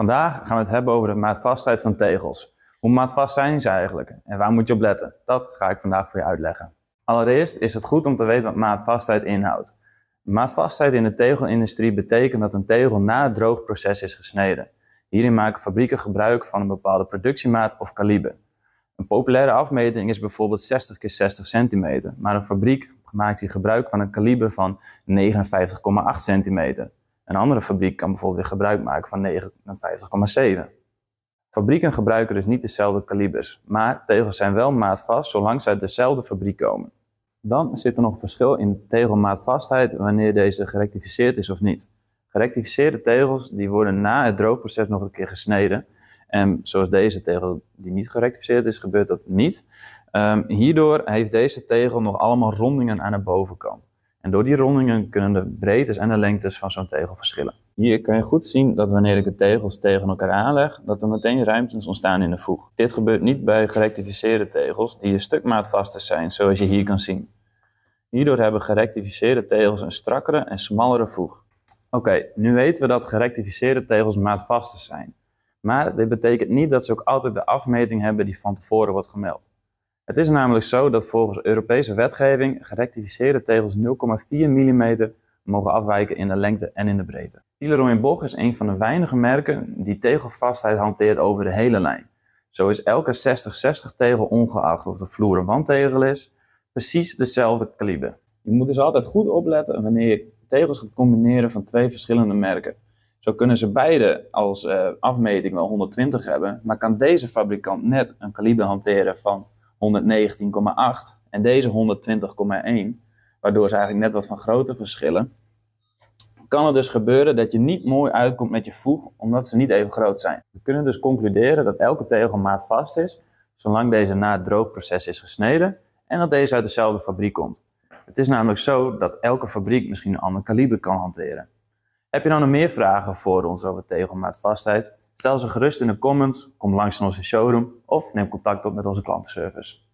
Vandaag gaan we het hebben over de maatvastheid van tegels. Hoe maatvast zijn ze eigenlijk en waar moet je op letten? Dat ga ik vandaag voor je uitleggen. Allereerst is het goed om te weten wat maatvastheid inhoudt. Maatvastheid in de tegelindustrie betekent dat een tegel na het droogproces is gesneden. Hierin maken fabrieken gebruik van een bepaalde productiemaat of kaliber. Een populaire afmeting is bijvoorbeeld 60 x 60 cm. maar een fabriek maakt hier gebruik van een kaliber van 59,8 cm. Een andere fabriek kan bijvoorbeeld weer gebruik maken van 59,7. Fabrieken gebruiken dus niet dezelfde kalibers, maar tegels zijn wel maatvast zolang ze uit dezelfde fabriek komen. Dan zit er nog een verschil in tegelmaatvastheid wanneer deze gerectificeerd is of niet. Gerectificeerde tegels die worden na het droogproces nog een keer gesneden. En zoals deze tegel die niet gerectificeerd is, gebeurt dat niet. Ehm, hierdoor heeft deze tegel nog allemaal rondingen aan de bovenkant. En door die rondingen kunnen de breedtes en de lengtes van zo'n tegel verschillen. Hier kan je goed zien dat wanneer ik de tegels tegen elkaar aanleg, dat er meteen ruimtes ontstaan in de voeg. Dit gebeurt niet bij gerectificeerde tegels die een stuk maatvaster zijn, zoals je hier kan zien. Hierdoor hebben gerectificeerde tegels een strakkere en smallere voeg. Oké, nu weten we dat gerectificeerde tegels maatvaster zijn. Maar dit betekent niet dat ze ook altijd de afmeting hebben die van tevoren wordt gemeld. Het is namelijk zo dat volgens Europese wetgeving gerectificeerde tegels 0,4 mm mogen afwijken in de lengte en in de breedte. in Boch is een van de weinige merken die tegelvastheid hanteert over de hele lijn. Zo is elke 60-60 tegel, ongeacht of de vloer een wandtegel is, precies dezelfde kaliber. Je moet dus altijd goed opletten wanneer je tegels gaat combineren van twee verschillende merken. Zo kunnen ze beide als eh, afmeting wel 120 hebben, maar kan deze fabrikant net een kaliber hanteren van 119,8 en deze 120,1, waardoor ze eigenlijk net wat van grote verschillen, kan het dus gebeuren dat je niet mooi uitkomt met je voeg, omdat ze niet even groot zijn. We kunnen dus concluderen dat elke tegelmaat vast is, zolang deze na het droogproces is gesneden en dat deze uit dezelfde fabriek komt. Het is namelijk zo dat elke fabriek misschien een ander kaliber kan hanteren. Heb je nou nog meer vragen voor ons over tegelmaatvastheid? Stel ze gerust in de comments, kom langs in onze showroom of neem contact op met onze klantenservice.